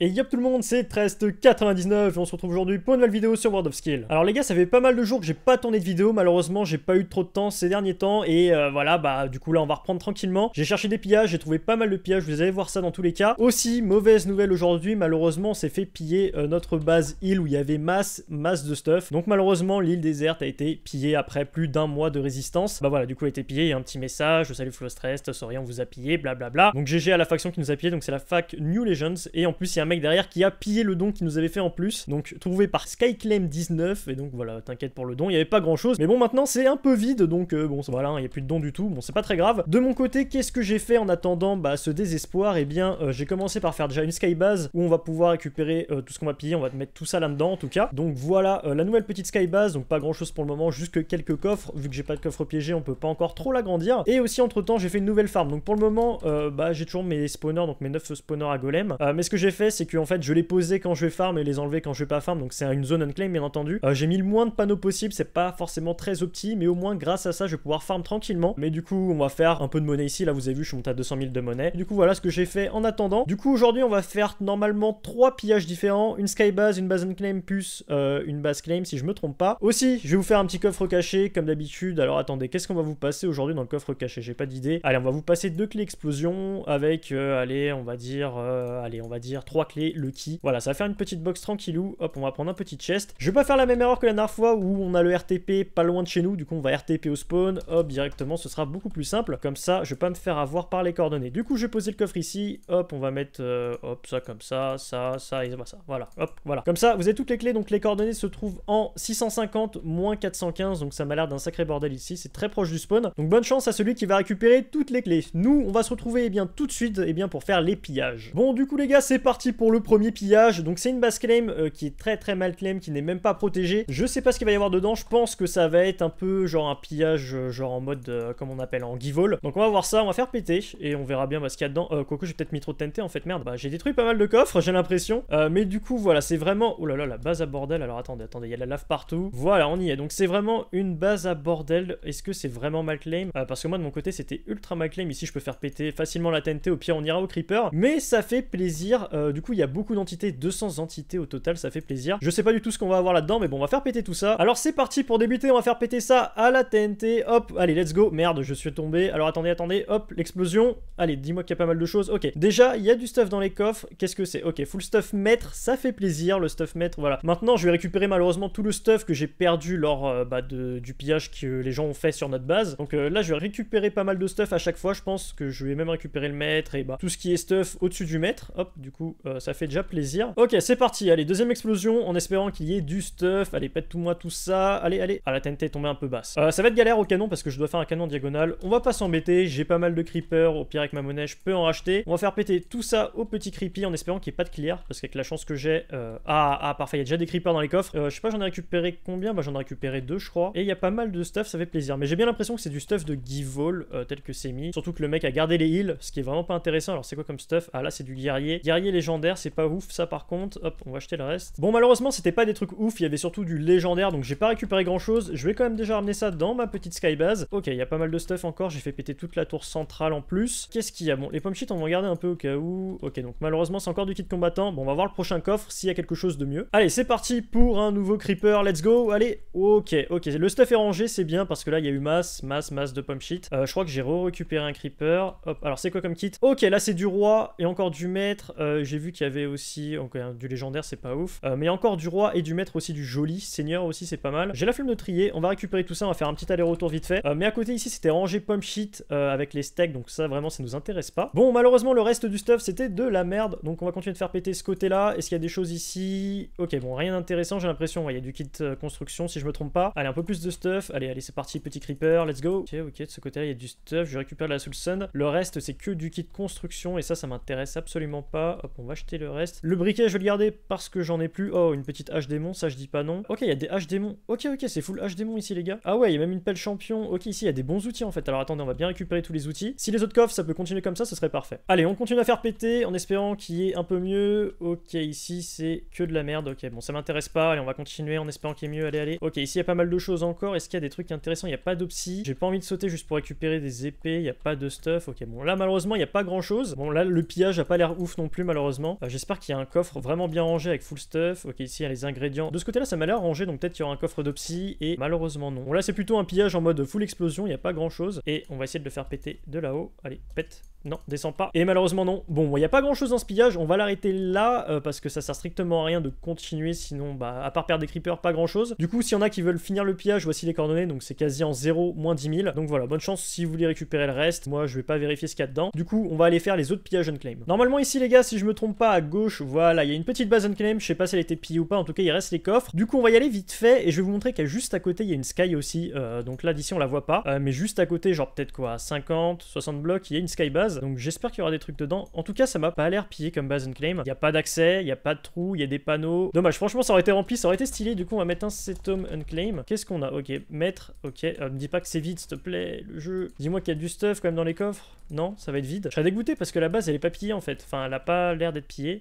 Et yop tout le monde, c'est Trest99 et on se retrouve aujourd'hui pour une nouvelle vidéo sur World of Skill. Alors les gars, ça fait pas mal de jours que j'ai pas tourné de vidéo, malheureusement j'ai pas eu trop de temps ces derniers temps et euh, voilà, bah du coup là on va reprendre tranquillement. J'ai cherché des pillages, j'ai trouvé pas mal de pillages, vous allez voir ça dans tous les cas. Aussi, mauvaise nouvelle aujourd'hui, malheureusement on s'est fait piller euh, notre base île où il y avait masse, masse de stuff. Donc malheureusement l'île déserte a été pillée après plus d'un mois de résistance. Bah voilà, du coup elle a été pillée, il y a un petit message, salut Flostrest, sorry on vous a pillé, blablabla. Donc GG à la faction qui nous a pillé, donc c'est la fac New Legends et en plus il y a mec derrière qui a pillé le don qu'il nous avait fait en plus. Donc trouvé par Skyclaim19. Et donc voilà, t'inquiète pour le don. Il n'y avait pas grand chose. Mais bon, maintenant c'est un peu vide. Donc euh, bon, voilà, hein, il y n'y a plus de don du tout. Bon, c'est pas très grave. De mon côté, qu'est-ce que j'ai fait en attendant bah, ce désespoir Eh bien, euh, j'ai commencé par faire déjà une skybase où on va pouvoir récupérer euh, tout ce qu'on va piller. On va mettre tout ça là-dedans en tout cas. Donc voilà la nouvelle petite skybase. Donc pas grand-chose pour le moment, juste quelques coffres. Vu que j'ai pas de coffre piégé, on peut pas encore trop l'agrandir. Et aussi entre-temps, j'ai fait une nouvelle farm. Donc pour le moment, bah, j'ai toujours mes spawners, donc mes 9 spawners à golem. mais ce que j'ai fait, c'est que en fait, je les posais quand je vais farm et les enlever quand je vais pas farm, donc c'est une zone unclaim, bien entendu. Euh, j'ai mis le moins de panneaux possible, c'est pas forcément très opti, mais au moins, grâce à ça, je vais pouvoir farm tranquillement. Mais du coup, on va faire un peu de monnaie ici. Là, vous avez vu, je suis monté à 200 000 de monnaie. Du coup, voilà ce que j'ai fait en attendant. Du coup, aujourd'hui, on va faire normalement trois pillages différents. Une sky base, une base unclaim, plus euh, une base claim, si je me trompe pas. Aussi, je vais vous faire un petit coffre caché, comme d'habitude. Alors, attendez, qu'est-ce qu'on va vous passer aujourd'hui dans le coffre caché J'ai pas d'idée. Allez, on va vous passer deux clés explosion avec, euh, allez, on va dire, allez, on va dire trois clé, le key. Voilà, ça va faire une petite box tranquillou. Hop, on va prendre un petit chest. Je vais pas faire la même erreur que la dernière fois où on a le RTP pas loin de chez nous. Du coup, on va RTP au spawn. Hop, directement, ce sera beaucoup plus simple. Comme ça, je vais pas me faire avoir par les coordonnées. Du coup, je vais poser le coffre ici. Hop, on va mettre euh, hop, ça comme ça, ça, ça et ça. Voilà, hop, voilà. Comme ça, vous avez toutes les clés. Donc, les coordonnées se trouvent en 650 moins 415. Donc, ça m'a l'air d'un sacré bordel ici. C'est très proche du spawn. Donc, bonne chance à celui qui va récupérer toutes les clés. Nous, on va se retrouver eh bien tout de suite et eh bien, pour faire les pillages. Bon, du coup, les gars, c'est parti pour le premier pillage. Donc c'est une base claim euh, qui est très très mal claim, qui n'est même pas protégée. Je sais pas ce qu'il va y avoir dedans, je pense que ça va être un peu genre un pillage, euh, genre en mode, euh, comme on appelle, en give-all. Donc on va voir ça, on va faire péter, et on verra bien bah, ce qu'il y a dedans. Coco j'ai peut-être mis trop de TNT en fait, merde. Bah j'ai détruit pas mal de coffres, j'ai l'impression. mais du coup voilà, c'est vraiment... Oh là là, la base à bordel. Alors attendez, attendez, il y a de la lave partout. Voilà, on y est. Donc c'est vraiment une base à bordel. Est-ce que c'est vraiment mal claim Parce que moi de mon côté c'était ultra mal claim. Ici je peux faire péter facilement la TNT, au pire on ira au creeper. Mais ça fait plaisir. du coup il y a beaucoup d'entités, 200 entités au total, ça fait plaisir. Je sais pas du tout ce qu'on va avoir là-dedans, mais bon, on va faire péter tout ça. Alors c'est parti pour débuter, on va faire péter ça à la TNT. Hop, allez, let's go. Merde, je suis tombé. Alors attendez, attendez, hop, l'explosion. Allez, dis-moi qu'il y a pas mal de choses. Ok, déjà, il y a du stuff dans les coffres. Qu'est-ce que c'est Ok, full stuff maître, ça fait plaisir, le stuff maître, voilà. Maintenant, je vais récupérer malheureusement tout le stuff que j'ai perdu lors euh, bah, du pillage que les gens ont fait sur notre base. Donc euh, là, je vais récupérer pas mal de stuff à chaque fois. Je pense que je vais même récupérer le maître et bah, tout ce qui est stuff au-dessus du maître. Hop, du coup, euh, euh, ça fait déjà plaisir. Ok, c'est parti, allez, deuxième explosion, en espérant qu'il y ait du stuff, allez, pète tout moi tout ça, allez, allez. Ah, la TNT est tombée un peu basse. Euh, ça va être galère au canon parce que je dois faire un canon en diagonale, on va pas s'embêter, j'ai pas mal de creepers, au pire avec ma monnaie, je peux en racheter. On va faire péter tout ça au petit creepy en espérant qu'il n'y ait pas de clear, parce qu'avec la chance que j'ai... Euh, ah, ah, parfait, il y a déjà des creepers dans les coffres. je sais pas, j'en ai récupéré combien Bah j'en ai récupéré deux, je crois. Et il y a pas mal de stuff, ça fait plaisir. Mais j'ai bien l'impression que c'est du stuff de Givol, tel que c'est mis. Surtout que le mec a gardé les heals, ce qui est vraiment pas intéressant. Alors c'est quoi comme stuff Ah là c'est du guerrier. Guerrier légendaire c'est pas ouf, ça par contre. Hop, on va acheter le reste. Bon, malheureusement, c'était pas des trucs ouf, il y avait surtout du légendaire, donc j'ai pas récupéré grand chose. Je vais quand même déjà ramener ça dans ma petite skybase. Ok, il y a pas mal de stuff encore, j'ai fait péter toute la tour centrale en plus. Qu'est-ce qu'il y a Bon, les pommes sheets on va regarder un peu au cas où. Ok, donc malheureusement, c'est encore du kit combattant. Bon, on va voir le prochain coffre s'il y a quelque chose de mieux. Allez, c'est parti pour un nouveau creeper, let's go. Allez, ok, ok, le stuff est rangé, c'est bien parce que là, il y a eu masse, masse, masse de pommes shit. Euh, je crois que j'ai re-récupéré un creeper. Hop, alors c'est quoi comme kit Ok, là, c'est du roi et encore du maître. Euh, j'ai vu qu'il y avait aussi du légendaire, c'est pas ouf. Euh, mais encore du roi et du maître aussi, du joli. Seigneur aussi, c'est pas mal. J'ai la flemme de trier. On va récupérer tout ça. On va faire un petit aller-retour vite fait. Euh, mais à côté ici, c'était rangé pomme shit euh, avec les steaks. Donc ça, vraiment, ça nous intéresse pas. Bon, malheureusement, le reste du stuff, c'était de la merde. Donc on va continuer de faire péter ce côté-là. Est-ce qu'il y a des choses ici Ok, bon, rien d'intéressant, j'ai l'impression. Il y a du kit construction, si je me trompe pas. Allez, un peu plus de stuff. Allez, allez, c'est parti, petit creeper. Let's go. Ok, ok, de ce côté-là, il y a du stuff. Je récupère la soul sun. Le reste, c'est que du kit construction. Et ça, ça m'intéresse absolument pas. on va acheter le reste. Le briquet, je vais le garder parce que j'en ai plus. Oh, une petite hache démon, ça je dis pas non. Ok, il y a des haches démons. Ok, ok, c'est full hache démon ici, les gars. Ah ouais, il y a même une pelle champion. Ok, ici, il y a des bons outils en fait. Alors attendez, on va bien récupérer tous les outils. Si les autres coffres, ça peut continuer comme ça, ce serait parfait. Allez, on continue à faire péter en espérant qu'il y ait un peu mieux. Ok, ici, c'est que de la merde. Ok, bon, ça m'intéresse pas. Allez, on va continuer en espérant qu'il y ait mieux. Allez, allez. Ok, ici, il y a pas mal de choses encore. Est-ce qu'il y a des trucs intéressants Il n'y a pas d'opsie. J'ai pas envie de sauter juste pour récupérer des épées. Il n'y a pas de stuff. Ok, bon, là, malheureusement, il n'y a pas grand chose. Bon, là, le pillage a pas l'air ouf non plus, malheureusement. Euh, j'espère qu'il y a un coffre vraiment bien rangé avec full stuff. Ok, ici il y a les ingrédients. De ce côté-là, ça m'a l'air rangé, donc peut-être qu'il y aura un coffre de et malheureusement non. Bon, là, c'est plutôt un pillage en mode full explosion, il n'y a pas grand-chose. Et on va essayer de le faire péter de là-haut. Allez, pète. Non, descend pas. Et malheureusement non. Bon, il n'y a pas grand chose dans ce pillage, on va l'arrêter là, euh, parce que ça sert strictement à rien de continuer, sinon, bah, à part perdre des creepers, pas grand chose. Du coup, s'il y en a qui veulent finir le pillage, voici les coordonnées, donc c'est quasi en 0, moins 10 000. Donc voilà, bonne chance si vous voulez récupérer le reste. Moi, je vais pas vérifier ce qu'il y a dedans. Du coup, on va aller faire les autres pillages claim Normalement ici, les gars, si je me trompe pas, à gauche, voilà, il y a une petite base claim je sais pas si elle était pillée ou pas, en tout cas il reste les coffres. Du coup on va y aller vite fait, et je vais vous montrer qu'à juste à côté il y a une sky aussi, euh, donc là d'ici on la voit pas, euh, mais juste à côté, genre peut-être quoi, 50, 60 blocs, il y a une sky base, donc j'espère qu'il y aura des trucs dedans. En tout cas ça m'a pas l'air pillé comme base claim il n'y a pas d'accès, il n'y a pas de trou, il y a des panneaux. Dommage, franchement ça aurait été rempli, ça aurait été stylé, du coup on va mettre un setum unclaim. Qu'est-ce qu'on a Ok, mettre, ok, ne euh, me dis pas que c'est vide s'il te plaît, le jeu. Dis-moi qu'il y a du stuff quand même dans les coffres. Non, ça va être vide. Je suis dégoûté parce que la base elle est pas pillée en fait, enfin elle a pas l'air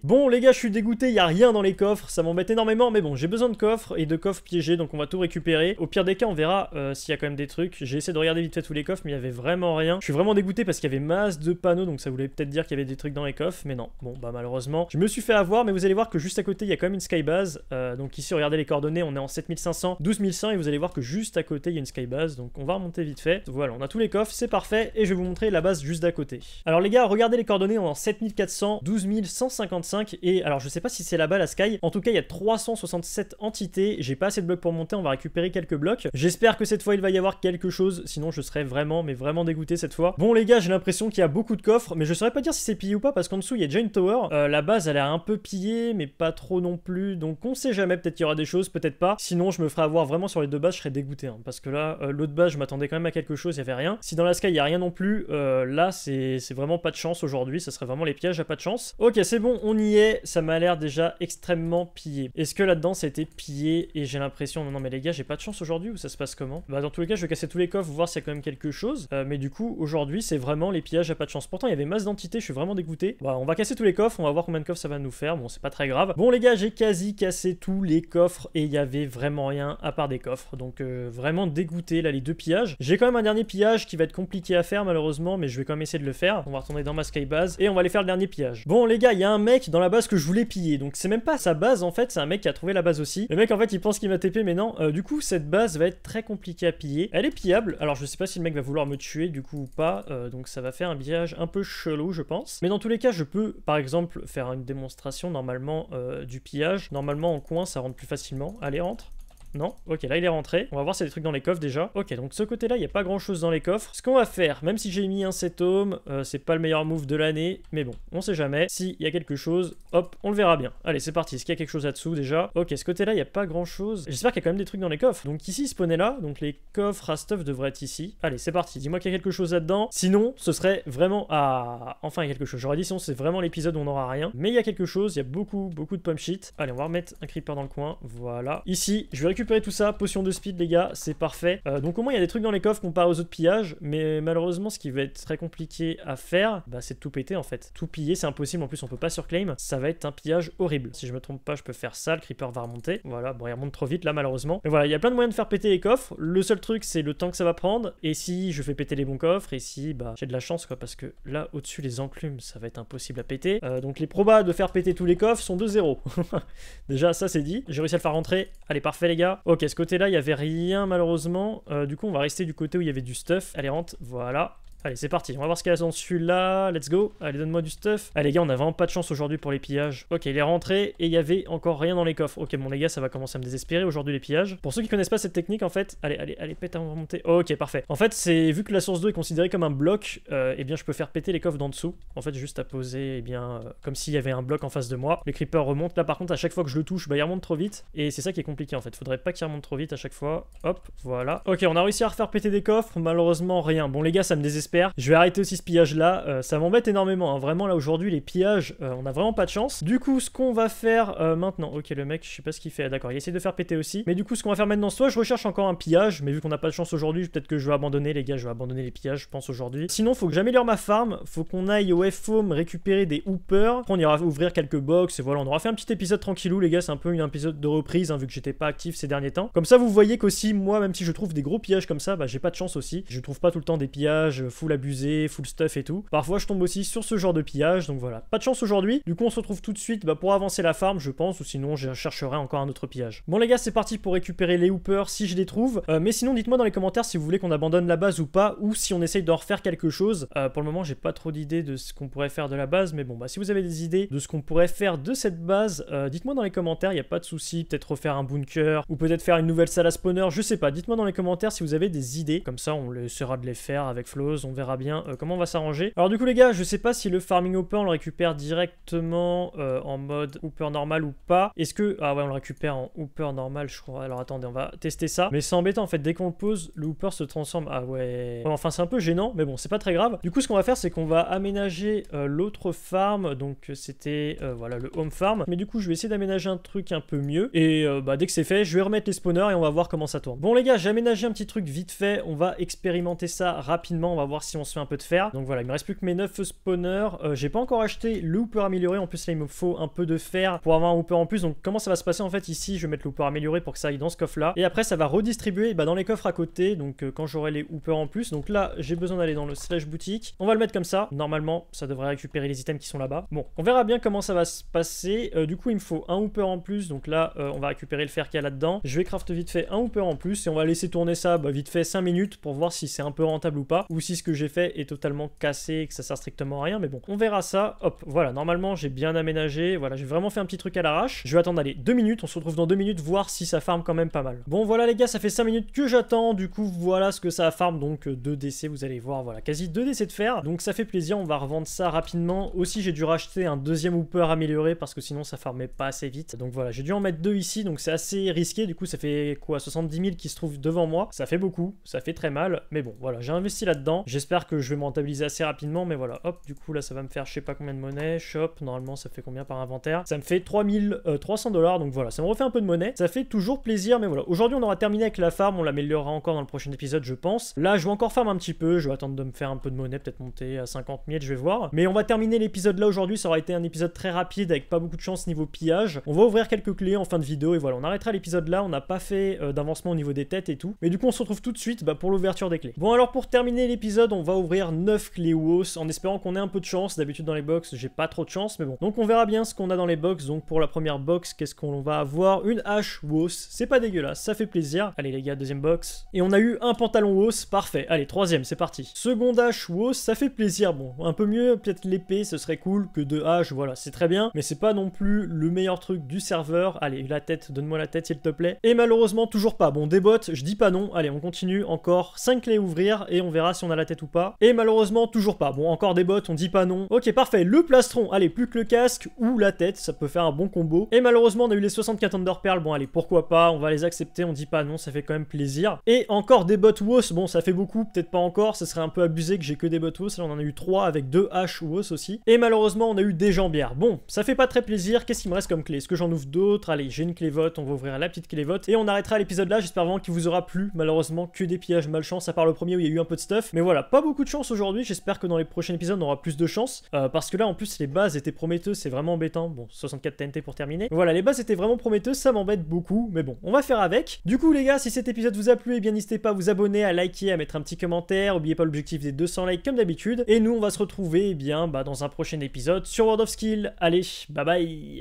Bon, les gars, je suis dégoûté, il n'y a rien dans les coffres, ça m'embête énormément, mais bon, j'ai besoin de coffres et de coffres piégés, donc on va tout récupérer. Au pire des cas, on verra euh, s'il y a quand même des trucs. J'ai essayé de regarder vite fait tous les coffres, mais il n'y avait vraiment rien. Je suis vraiment dégoûté parce qu'il y avait masse de panneaux, donc ça voulait peut-être dire qu'il y avait des trucs dans les coffres, mais non. Bon, bah malheureusement, je me suis fait avoir, mais vous allez voir que juste à côté, il y a quand même une skybase. Euh, donc ici, regardez les coordonnées, on est en 7500, 12100, et vous allez voir que juste à côté, il y a une skybase, donc on va remonter vite fait. Voilà, on a tous les coffres, c'est parfait, et je vais vous montrer la base juste d'à côté. Alors les gars, regardez les coordonnées, on est en 7400, 12100, 55 et alors je sais pas si c'est là-bas la Sky. En tout cas, il y a 367 entités. J'ai pas assez de blocs pour monter. On va récupérer quelques blocs. J'espère que cette fois il va y avoir quelque chose. Sinon, je serais vraiment, mais vraiment dégoûté cette fois. Bon, les gars, j'ai l'impression qu'il y a beaucoup de coffres, mais je saurais pas dire si c'est pillé ou pas parce qu'en dessous il y a déjà une tower. Euh, la base elle a un peu pillée, mais pas trop non plus. Donc on sait jamais. Peut-être qu'il y aura des choses, peut-être pas. Sinon, je me ferai avoir vraiment sur les deux bases. Je serais dégoûté hein, parce que là, euh, l'autre base, je m'attendais quand même à quelque chose. Il y avait rien. Si dans la Sky il y a rien non plus, euh, là c'est vraiment pas de chance aujourd'hui. Ça serait vraiment les pièges à pas de chance. Ok, c'est bon, on y est. Ça m'a l'air déjà extrêmement pillé. Est-ce que là-dedans, ça a été pillé et j'ai l'impression, non, non, mais les gars, j'ai pas de chance aujourd'hui ou ça se passe comment Bah, dans tous les cas, je vais casser tous les coffres, voir s'il y a quand même quelque chose. Euh, mais du coup, aujourd'hui, c'est vraiment les pillages à pas de chance. Pourtant, il y avait masse d'entités, je suis vraiment dégoûté. Bah, on va casser tous les coffres, on va voir combien de coffres ça va nous faire. Bon, c'est pas très grave. Bon, les gars, j'ai quasi cassé tous les coffres et il y avait vraiment rien à part des coffres. Donc, euh, vraiment dégoûté, là, les deux pillages. J'ai quand même un dernier pillage qui va être compliqué à faire, malheureusement, mais je vais quand même essayer de le faire. On va retourner dans ma skybase et on va aller faire le dernier pillage. Bon, les gars, mec dans la base que je voulais piller. Donc c'est même pas sa base en fait, c'est un mec qui a trouvé la base aussi. Le mec en fait il pense qu'il va TP mais non. Euh, du coup cette base va être très compliquée à piller. Elle est pillable, alors je sais pas si le mec va vouloir me tuer du coup ou pas, euh, donc ça va faire un pillage un peu chelou je pense. Mais dans tous les cas je peux par exemple faire une démonstration normalement euh, du pillage. Normalement en coin ça rentre plus facilement. Allez rentre non Ok, là il est rentré. On va voir s'il y a des trucs dans les coffres déjà. Ok, donc ce côté-là, il n'y a pas grand-chose dans les coffres. Ce qu'on va faire, même si j'ai mis un set tome, c'est pas le meilleur move de l'année, mais bon, on sait jamais. S'il y a quelque chose, hop, on le verra bien. Allez, c'est parti. Est-ce qu'il y a quelque chose là-dessous déjà Ok, ce côté-là, il n'y a pas grand-chose. J'espère qu'il y a quand même des trucs dans les coffres. Donc ici, spawnait là. Donc les coffres à stuff devraient être ici. Allez, c'est parti. Dis-moi qu'il y a quelque chose là-dedans. Sinon, ce serait vraiment à... Enfin, il y a quelque chose. J'aurais dit sinon, c'est vraiment l'épisode où on n'aura rien. Mais il y a quelque chose. Il y a beaucoup, beaucoup de pump Allez, on va remettre un creeper dans le coin. Voilà. Ici, je vais récupérer tout ça, potion de speed les gars, c'est parfait. Euh, donc au moins il y a des trucs dans les coffres part aux autres pillages, mais malheureusement ce qui va être très compliqué à faire, bah, c'est de tout péter en fait. Tout piller c'est impossible, en plus on peut pas surclaim, ça va être un pillage horrible. Si je me trompe pas je peux faire ça, le creeper va remonter, voilà, bon il remonte trop vite là malheureusement. Mais voilà, il y a plein de moyens de faire péter les coffres, le seul truc c'est le temps que ça va prendre, et si je fais péter les bons coffres, et si bah j'ai de la chance quoi, parce que là au-dessus les enclumes ça va être impossible à péter. Euh, donc les probas de faire péter tous les coffres sont de zéro, Déjà ça c'est dit, j'ai réussi à le faire rentrer, allez parfait les gars, Ok, ce côté-là, il n'y avait rien malheureusement. Euh, du coup, on va rester du côté où il y avait du stuff. Allez, rentre. Voilà. Allez, c'est parti. On va voir ce qu'il y a dans celui-là. Let's go. Allez, donne-moi du stuff. Allez, les gars, on a vraiment pas de chance aujourd'hui pour les pillages. Ok, il est rentré et il y avait encore rien dans les coffres. Ok, bon, les gars, ça va commencer à me désespérer aujourd'hui, les pillages. Pour ceux qui connaissent pas cette technique, en fait, allez, allez, allez, pète à remonter. Ok, parfait. En fait, c'est vu que la source d'eau est considérée comme un bloc, euh, eh bien, je peux faire péter les coffres d'en dessous. En fait, juste à poser, eh bien, euh, comme s'il y avait un bloc en face de moi. Les creepers remonte. Là, par contre, à chaque fois que je le touche, bah, il remonte trop vite. Et c'est ça qui est compliqué, en fait. Faudrait pas qu'il remonte trop vite à chaque fois. Hop, voilà. Ok, on a réussi à refaire péter des coffres. Malheureusement, rien. Bon, les gars, ça me désespère je vais arrêter aussi ce pillage-là. Euh, ça m'embête énormément. Hein. Vraiment, là, aujourd'hui, les pillages, euh, on a vraiment pas de chance. Du coup, ce qu'on va faire euh, maintenant... Ok, le mec, je sais pas ce qu'il fait. D'accord, il essaie de faire péter aussi. Mais du coup, ce qu'on va faire maintenant, soit je recherche encore un pillage, mais vu qu'on n'a pas de chance aujourd'hui, peut-être que je vais abandonner, les gars. Je vais abandonner les pillages, je pense, aujourd'hui. Sinon, faut que j'améliore ma farm. Faut qu'on aille au FOM récupérer des hoopers. Après, on ira ouvrir quelques box. voilà, on aura fait un petit épisode tranquillou, les gars. C'est un peu une épisode de reprise, hein, vu que j'étais pas actif ces derniers temps. Comme ça, vous voyez qu'aussi, moi, même si je trouve des gros pillages comme ça, bah, j'ai pas de chance aussi. Je trouve pas tout le temps des pillages l'abuser, full stuff et tout. Parfois, je tombe aussi sur ce genre de pillage, donc voilà. Pas de chance aujourd'hui. Du coup, on se retrouve tout de suite bah, pour avancer la farm, je pense, ou sinon, je chercherai encore un autre pillage. Bon, les gars, c'est parti pour récupérer les hoopers si je les trouve. Euh, mais sinon, dites-moi dans les commentaires si vous voulez qu'on abandonne la base ou pas, ou si on essaye d'en refaire quelque chose. Euh, pour le moment, j'ai pas trop d'idées de ce qu'on pourrait faire de la base, mais bon, bah, si vous avez des idées de ce qu'on pourrait faire de cette base, euh, dites-moi dans les commentaires, il n'y a pas de souci. Peut-être refaire un bunker, ou peut-être faire une nouvelle salle à spawner, je sais pas. Dites-moi dans les commentaires si vous avez des idées. Comme ça, on essaiera de les faire avec Flows, on verra bien euh, comment on va s'arranger. Alors du coup les gars, je sais pas si le farming hopper on le récupère directement euh, en mode hooper normal ou pas. Est-ce que... Ah ouais, on le récupère en hooper normal je crois. Alors attendez, on va tester ça. Mais c'est embêtant en fait, dès qu'on le pose, le hooper se transforme. Ah ouais... Enfin c'est un peu gênant, mais bon, c'est pas très grave. Du coup ce qu'on va faire, c'est qu'on va aménager euh, l'autre farm. Donc c'était, voilà, le home farm. Mais du coup je vais essayer d'aménager un truc un peu mieux. Et bah, dès que c'est fait, je vais remettre les spawners et on va voir comment ça tourne. Bon les gars, j'ai aménagé un petit truc vite fait. On va expérimenter ça rapidement. On va voir si on se fait un peu de fer. Donc voilà, il me reste plus que mes 9 spawners. Euh, j'ai pas encore acheté le hooper amélioré. En plus, là, il me faut un peu de fer pour avoir un hooper en plus. Donc comment ça va se passer en fait ici Je vais mettre le hooper amélioré pour que ça aille dans ce coffre-là. Et après, ça va redistribuer bah, dans les coffres à côté. Donc euh, quand j'aurai les hoopers en plus. Donc là, j'ai besoin d'aller dans le slash boutique. On va le mettre comme ça. Normalement, ça devrait récupérer les items qui sont là-bas. Bon, on verra bien comment ça va se passer. Euh, du coup, il me faut un hooper en plus. Donc là, on va récupérer le fer qu'il y a là-dedans. Je vais craft vite fait un hooper en plus. Et on va laisser tourner ça bah, vite fait 5 minutes pour voir si c'est un peu rentable ou pas. Ou si que j'ai fait est totalement cassé que ça sert strictement à rien. Mais bon, on verra ça. Hop, voilà, normalement j'ai bien aménagé. Voilà, j'ai vraiment fait un petit truc à l'arrache. Je vais attendre, allez, deux minutes. On se retrouve dans deux minutes, voir si ça farme quand même pas mal. Bon, voilà les gars, ça fait cinq minutes que j'attends. Du coup, voilà ce que ça farme. Donc, euh, deux décès, vous allez voir. Voilà, quasi deux décès de fer. Donc, ça fait plaisir. On va revendre ça rapidement. Aussi, j'ai dû racheter un deuxième hooper amélioré parce que sinon ça farmait pas assez vite. Donc voilà, j'ai dû en mettre deux ici. Donc c'est assez risqué. Du coup, ça fait quoi 70 000 qui se trouvent devant moi. Ça fait beaucoup. Ça fait très mal. Mais bon, voilà, j'ai investi là-dedans. J'espère que je vais me rentabiliser assez rapidement, mais voilà, hop, du coup là ça va me faire je sais pas combien de monnaie, shop, normalement ça fait combien par inventaire Ça me fait 3300 euh, dollars, donc voilà, ça me refait un peu de monnaie, ça fait toujours plaisir, mais voilà. Aujourd'hui on aura terminé avec la farm, on l'améliorera encore dans le prochain épisode je pense. Là je vais encore farm un petit peu, je vais attendre de me faire un peu de monnaie, peut-être monter à 50 000, je vais voir. Mais on va terminer l'épisode là aujourd'hui, ça aura été un épisode très rapide avec pas beaucoup de chance niveau pillage. On va ouvrir quelques clés en fin de vidéo et voilà, on arrêtera l'épisode là, on n'a pas fait euh, d'avancement au niveau des têtes et tout. Mais du coup on se retrouve tout de suite bah, pour l'ouverture des clés. Bon alors pour terminer l'épisode, on va ouvrir 9 clés WOS en espérant qu'on ait un peu de chance. D'habitude dans les box, j'ai pas trop de chance, mais bon. Donc on verra bien ce qu'on a dans les box. Donc pour la première box, qu'est-ce qu'on va avoir Une hache WOS. C'est pas dégueulasse, ça fait plaisir. Allez les gars, deuxième box. Et on a eu un pantalon WOS, parfait. Allez, troisième, c'est parti. Seconde hache WOS, ça fait plaisir. Bon, un peu mieux, peut-être l'épée, ce serait cool que deux haches, voilà, c'est très bien. Mais c'est pas non plus le meilleur truc du serveur. Allez, la tête, donne-moi la tête s'il te plaît. Et malheureusement, toujours pas. Bon, des bottes je dis pas non. Allez, on continue. Encore 5 clés ouvrir et on verra si on a la tête ou pas. Et malheureusement, toujours pas. Bon, encore des bottes, on dit pas non. Ok, parfait, le plastron. Allez, plus que le casque ou la tête, ça peut faire un bon combo. Et malheureusement, on a eu les 64 d'or Pearl. Bon, allez, pourquoi pas, on va les accepter, on dit pas non, ça fait quand même plaisir. Et encore des bottes ou Bon, ça fait beaucoup, peut-être pas encore, ça serait un peu abusé que j'ai que des bottes WOS, on en a eu 3 avec deux H ou aussi. Et malheureusement, on a eu des jambières. Bon, ça fait pas très plaisir. Qu'est-ce qu'il me reste comme clé Est-ce que j'en ouvre d'autres Allez, j'ai une clé vote, on va ouvrir la petite clé vote. Et on arrêtera l'épisode là, j'espère vraiment qu'il vous aura plu. Malheureusement, que des pillages malchance, à part le premier où il y a eu un peu de stuff. Mais voilà, pas beaucoup de chance aujourd'hui. J'espère que dans les prochains épisodes, on aura plus de chance. Euh, parce que là, en plus, les bases étaient prometteuses. C'est vraiment embêtant. Bon, 64 TNT pour terminer. voilà, les bases étaient vraiment prometteuses. Ça m'embête beaucoup. Mais bon, on va faire avec. Du coup, les gars, si cet épisode vous a plu, et eh bien, n'hésitez pas à vous abonner, à liker, à mettre un petit commentaire. N'oubliez pas l'objectif des 200 likes comme d'habitude. Et nous, on va se retrouver, eh bien, bah, dans un prochain épisode sur World of Skill. Allez, bye bye